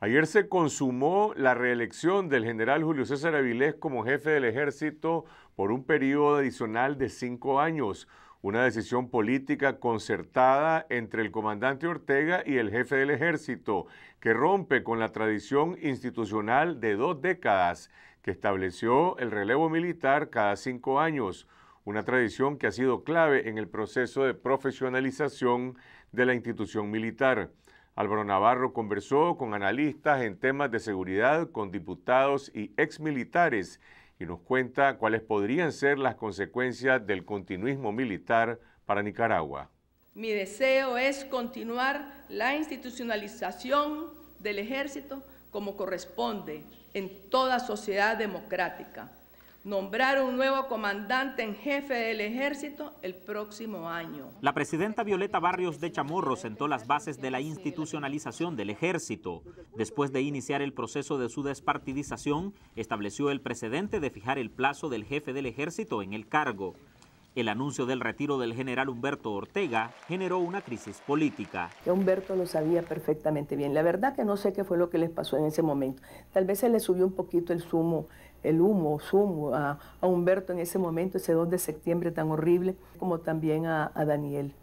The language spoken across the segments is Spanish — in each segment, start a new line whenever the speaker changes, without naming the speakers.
Ayer se consumó la reelección del general Julio César Avilés como jefe del ejército por un periodo adicional de cinco años, una decisión política concertada entre el comandante Ortega y el jefe del ejército, que rompe con la tradición institucional de dos décadas que estableció el relevo militar cada cinco años una tradición que ha sido clave en el proceso de profesionalización de la institución militar. Álvaro Navarro conversó con analistas en temas de seguridad, con diputados y exmilitares y nos cuenta cuáles podrían ser las consecuencias del continuismo militar para Nicaragua.
Mi deseo es continuar la institucionalización del ejército como corresponde en toda sociedad democrática nombrar un nuevo comandante en jefe del ejército el próximo año.
La presidenta Violeta Barrios de Chamorro sentó las bases de la institucionalización del ejército. Después de iniciar el proceso de su despartidización, estableció el precedente de fijar el plazo del jefe del ejército en el cargo. El anuncio del retiro del general Humberto Ortega generó una crisis política.
Humberto lo sabía perfectamente bien. La verdad que no sé qué fue lo que les pasó en ese momento. Tal vez se le subió un poquito el sumo el humo, sumo, a, Humberto en ese momento, ese 2 de septiembre tan horrible, como también a, Daniel.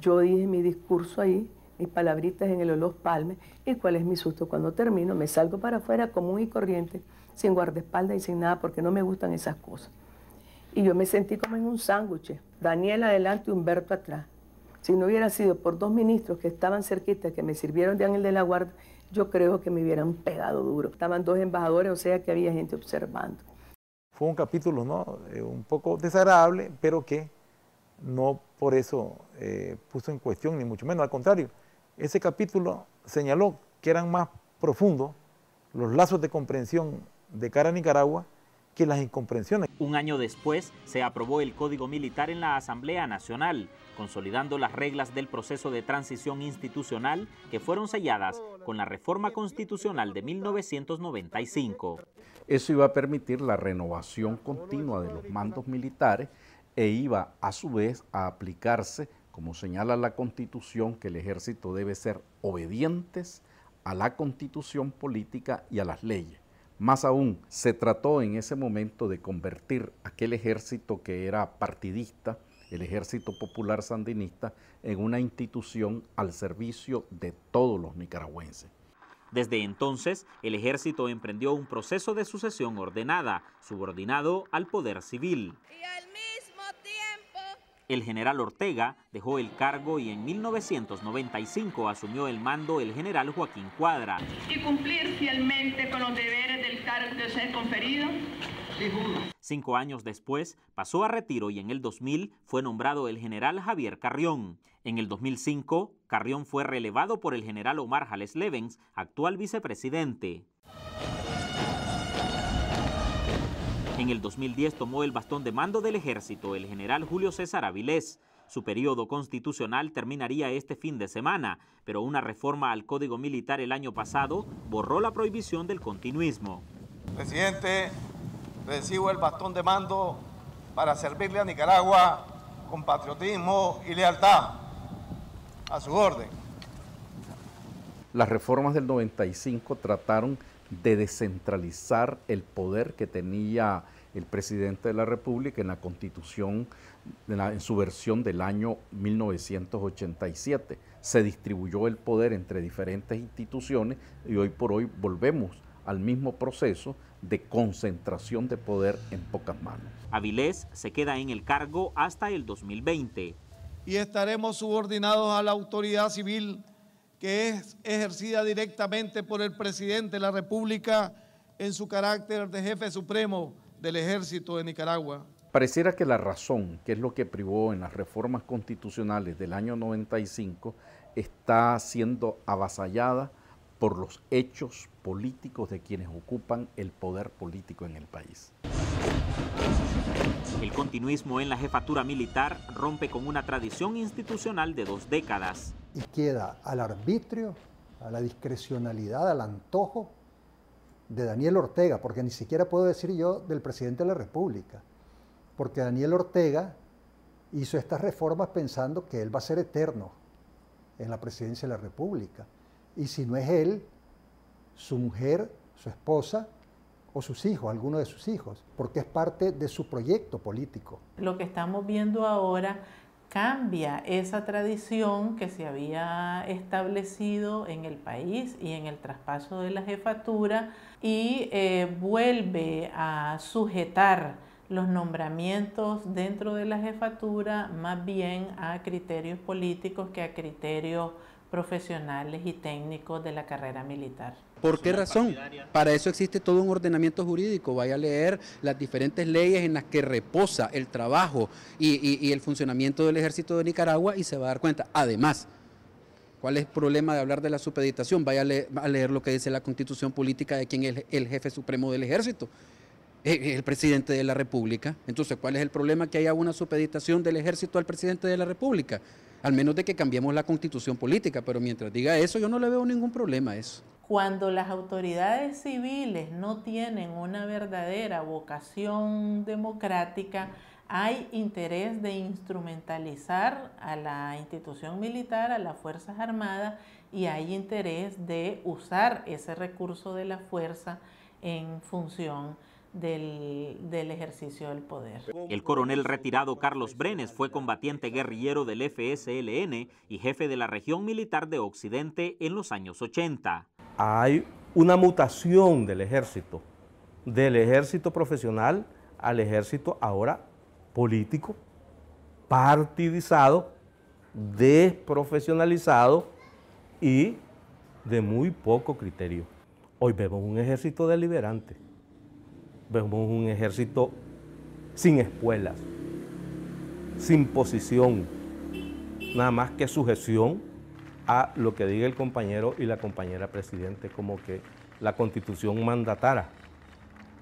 Yo dije mi discurso ahí, mis palabritas en el olor palme, y cuál es mi susto cuando termino, me salgo para afuera común y corriente, sin guardaespaldas y sin nada, porque no me gustan esas cosas. Y yo me sentí como en un sándwich, Daniel adelante, Humberto atrás. Si no hubiera sido por dos ministros que estaban cerquita, que me sirvieron de ángel de la guarda, yo creo que me hubieran pegado duro. Estaban dos embajadores, o sea que había gente observando.
Fue un capítulo, ¿no? Eh, un poco desagradable, pero que no por eso eh, puso en cuestión, ni mucho menos. Al contrario, ese capítulo señaló que eran más profundos los lazos de comprensión de cara a Nicaragua que las incomprensiones.
Un año después se aprobó el Código Militar en la Asamblea Nacional, consolidando las reglas del proceso de transición institucional que fueron selladas con la reforma constitucional de 1995.
Eso iba a permitir la renovación continua de los mandos militares e iba a su vez a aplicarse, como señala la Constitución, que el ejército debe ser obedientes a la Constitución política y a las leyes. Más aún, se trató en ese momento de convertir aquel ejército que era partidista, el ejército popular sandinista, en una institución al servicio de todos los
nicaragüenses. Desde entonces, el ejército emprendió un proceso de sucesión ordenada, subordinado al poder civil.
Y al mismo tiempo...
El general Ortega dejó el cargo y en 1995 asumió el mando el general Joaquín Cuadra.
Y cumplir fielmente con los deberes de conferido?
Cinco años después, pasó a retiro y en el 2000 fue nombrado el general Javier Carrión. En el 2005, Carrión fue relevado por el general Omar Jales Levens, actual vicepresidente. En el 2010 tomó el bastón de mando del ejército el general Julio César Avilés. Su periodo constitucional terminaría este fin de semana, pero una reforma al Código Militar el año pasado borró la prohibición del continuismo. Presidente, recibo el bastón de mando para servirle a Nicaragua con
patriotismo y lealtad. A su orden.
Las reformas del 95 trataron de descentralizar el poder que tenía el presidente de la República en la constitución, en, su versión del año 1987. Se distribuyó el poder entre diferentes instituciones y hoy por hoy volvemos al mismo proceso de concentración
de poder en pocas manos. Avilés se queda en el cargo hasta el 2020.
Y estaremos subordinados a la autoridad civil que es ejercida directamente por el presidente de la República en su carácter de jefe supremo del ejército de Nicaragua.
Pareciera que la razón, que es lo que privó en las reformas constitucionales del año 95, está siendo avasallada por los hechos políticos, de quienes ocupan el poder político en el
país. El continuismo en la jefatura militar rompe con una tradición institucional de dos décadas.
Y queda al arbitrio, a la discrecionalidad, al antojo de Daniel Ortega, porque ni siquiera puedo decir yo del presidente de la República, porque Daniel Ortega hizo estas reformas pensando que él va a ser eterno en la presidencia de la República. Y si no es él, su mujer, su esposa o sus hijos, alguno de sus hijos, porque es parte de su proyecto político.
Lo que estamos viendo ahora cambia esa tradición que se había establecido en el país y en el traspaso de la jefatura y eh, vuelve a sujetar los nombramientos dentro de la jefatura más bien a criterios políticos que a criterios profesionales y técnicos de la carrera militar.
¿Por qué razón? Para eso existe todo un ordenamiento jurídico. Vaya a leer las diferentes leyes en las que reposa el trabajo y, el funcionamiento del ejército de Nicaragua y se va a dar cuenta. Además, ¿Cuál es el problema de hablar de la supeditación? Vaya a leer, a leer, lo que dice la constitución política de quién es el jefe supremo del ejército. Eh, eh, el presidente de la República. Entonces, ¿cuál es el problema que haya una supeditación del ejército al presidente de la República? Al menos de que cambiemos la constitución política, pero mientras diga eso, yo no le veo ningún problema a eso.
Cuando las autoridades civiles no tienen una verdadera vocación democrática, hay interés de instrumentalizar a la institución militar, a las Fuerzas Armadas, y hay interés de usar ese recurso de la fuerza en función del, ejercicio del poder. El
coronel retirado Carlos Brenes fue combatiente guerrillero del FSLN y jefe de la región militar de Occidente en los años 80.
Hay una mutación del ejército, del ejército profesional al ejército ahora político, partidizado, desprofesionalizado y de muy poco criterio. Hoy vemos un ejército deliberante vemos un ejército sin espuelas, sin posición, nada más que sujeción a lo que diga el compañero y la compañera presidente, como que la constitución mandatara,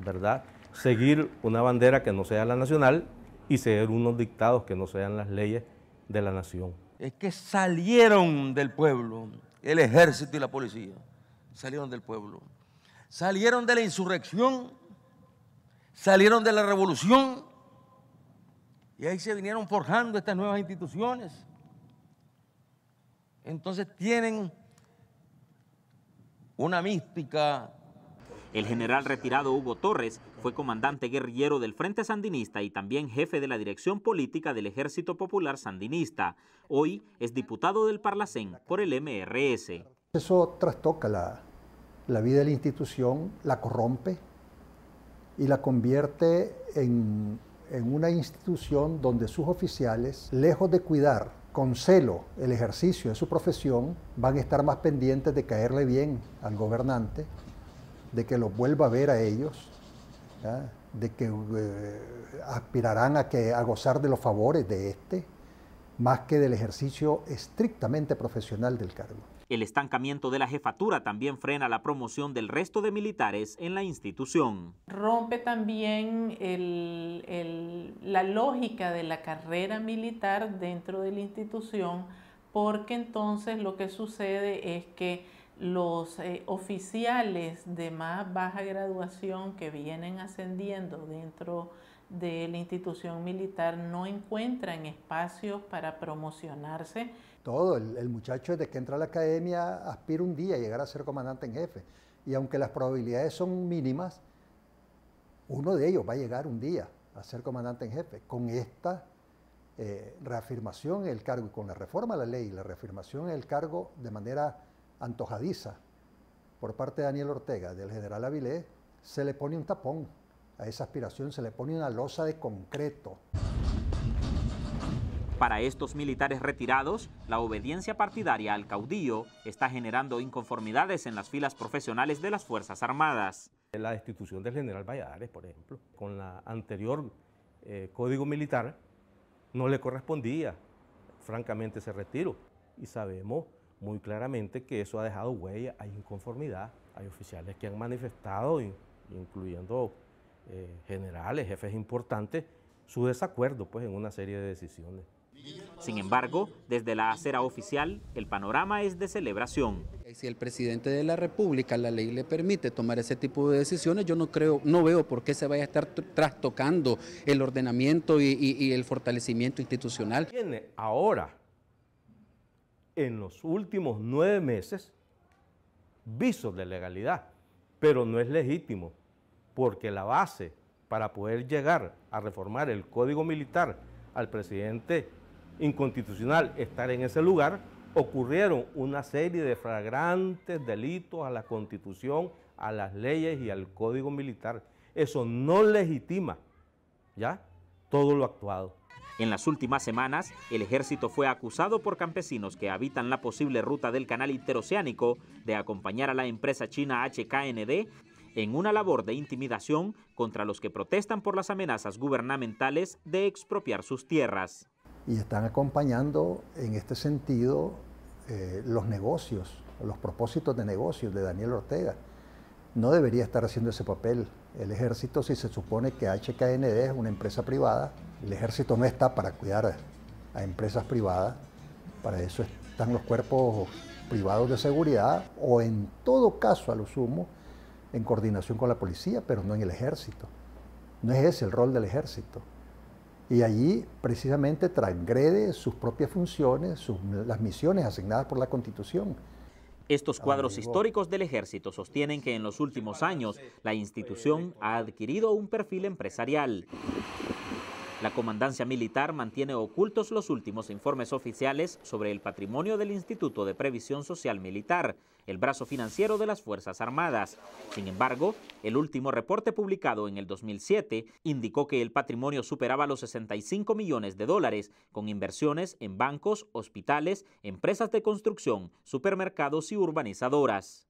¿verdad? Seguir una bandera que no sea la nacional y seguir unos dictados que no sean las leyes de la nación. Es que salieron del pueblo, el ejército y la policía, salieron del pueblo, salieron de la insurrección salieron de la revolución y ahí se vinieron forjando estas nuevas instituciones. Entonces tienen
una mística. El general retirado Hugo Torres fue comandante guerrillero del Frente Sandinista y también jefe de la Dirección Política del Ejército Popular Sandinista. Hoy es diputado del Parlacén por el MRS.
Eso trastoca la, vida de la institución, la corrompe, y la convierte en, una institución donde sus oficiales, lejos de cuidar con celo el ejercicio de su profesión, van a estar más pendientes de caerle bien al gobernante, de que lo vuelva a ver a ellos, de que eh, aspirarán a, que, a gozar de los favores de este, más que del ejercicio estrictamente profesional del cargo.
El estancamiento de la jefatura también frena la promoción del resto de militares en la institución.
Rompe
también la lógica de la carrera militar dentro de la institución porque entonces lo que sucede es que los eh, oficiales de más baja graduación que vienen ascendiendo dentro de la institución militar no encuentran espacios para promocionarse.
Todo, el, muchacho desde que entra a la academia aspira un día a llegar a ser comandante en jefe. Y aunque las probabilidades son mínimas, uno de ellos va a llegar un día a ser comandante en jefe. Con esta eh, reafirmación en el cargo y con la reforma a la ley, la reafirmación en el cargo de manera antojadiza por parte de Daniel Ortega, del general Avilés, se le pone un tapón a esa aspiración, se le pone una losa de concreto.
Para estos militares retirados, la obediencia partidaria al caudillo está generando inconformidades en las filas profesionales de las Fuerzas Armadas.
La destitución del general Valladares, por ejemplo, con la anterior eh, código militar, no le correspondía, francamente, ese retiro. Y sabemos muy claramente que eso ha dejado huella, hay inconformidad, hay oficiales que han manifestado, incluyendo eh, generales, jefes importantes, su desacuerdo pues, en una serie de decisiones.
Sin embargo, desde la acera oficial, el panorama es de celebración. Si el presidente
de la República, la ley le permite tomar ese tipo de decisiones, yo no creo, no veo por qué se vaya a estar trastocando el ordenamiento y, el fortalecimiento institucional. Tiene ahora en los últimos nueve meses
visos de legalidad, pero no es legítimo, porque la base para poder llegar a reformar el Código Militar al presidente inconstitucional estar en ese lugar, ocurrieron una serie de flagrantes delitos a la Constitución, a las leyes y al Código Militar. Eso no legitima, ¿ya? Todo
lo actuado. En las últimas semanas, el ejército fue acusado por campesinos que habitan la posible ruta del canal interoceánico de acompañar a la empresa china HKND en una labor de intimidación contra los que protestan por las amenazas gubernamentales de expropiar sus tierras.
Y están acompañando en este sentido eh, los negocios, los propósitos de negocios de Daniel Ortega no debería estar haciendo ese papel. El ejército, si se supone que HKND es una empresa privada, el ejército no está para cuidar a empresas privadas, para eso están los cuerpos privados de seguridad o en todo caso a lo sumo en coordinación con la policía, pero no en el ejército. No es ese el rol del ejército. Y allí precisamente transgrede sus propias funciones, las misiones asignadas por la Constitución.
Estos cuadros históricos del ejército sostienen que en los últimos años la institución ha adquirido un perfil empresarial. La comandancia militar mantiene ocultos los últimos informes oficiales sobre el patrimonio del Instituto de Previsión Social Militar, el brazo financiero de las Fuerzas Armadas. Sin embargo, el último reporte publicado en el 2007 indicó que el patrimonio superaba los 65 millones de dólares, con inversiones en bancos, hospitales, empresas de construcción, supermercados y urbanizadoras.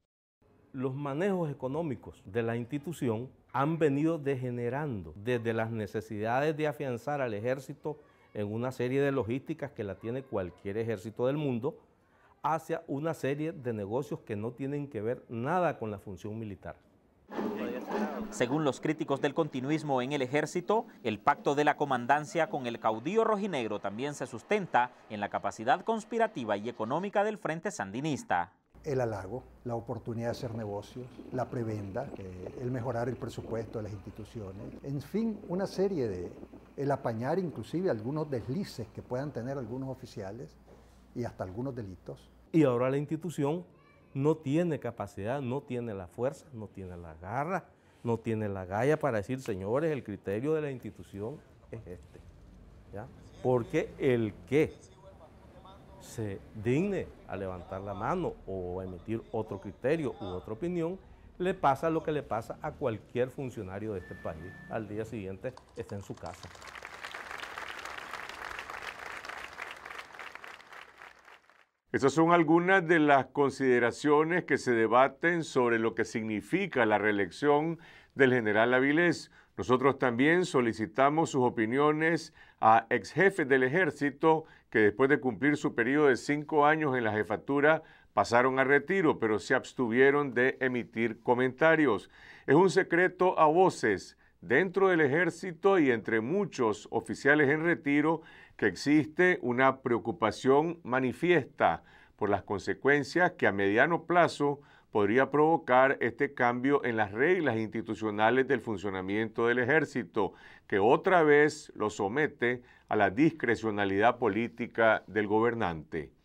Los manejos económicos de la institución han venido degenerando desde las necesidades de afianzar al ejército en una serie de logísticas que la tiene cualquier ejército del mundo, hacia una serie de negocios que no tienen que ver nada con la función militar.
Según los críticos del continuismo en el ejército, el pacto de la comandancia con el caudillo rojinegro también se sustenta en la capacidad conspirativa y económica del Frente Sandinista
el halago, la oportunidad de hacer negocios, la prebenda, eh, el mejorar el presupuesto de las instituciones, en fin, una serie de, el apañar inclusive algunos deslices que puedan tener algunos oficiales y hasta algunos delitos.
Y ahora la institución no tiene capacidad, no tiene la fuerza, no tiene la garra, no tiene la galla para decir, señores, el criterio de la institución es este. ¿Ya? Porque el qué se digne a levantar la mano o emitir otro criterio u otra opinión, le pasa lo que le pasa a cualquier funcionario de este país. Al
día siguiente
está en su casa.
Esas son algunas de las consideraciones que se debaten sobre lo que significa la reelección del general Avilés. Nosotros también solicitamos sus opiniones a ex jefes del ejército que después de cumplir su periodo de cinco años en la jefatura pasaron a retiro, pero se abstuvieron de emitir comentarios. Es un secreto a voces dentro del ejército y entre muchos oficiales en retiro que existe una preocupación manifiesta por las consecuencias que a mediano plazo podría provocar este cambio en las reglas institucionales del funcionamiento del ejército, que otra vez lo somete a la discrecionalidad política del gobernante.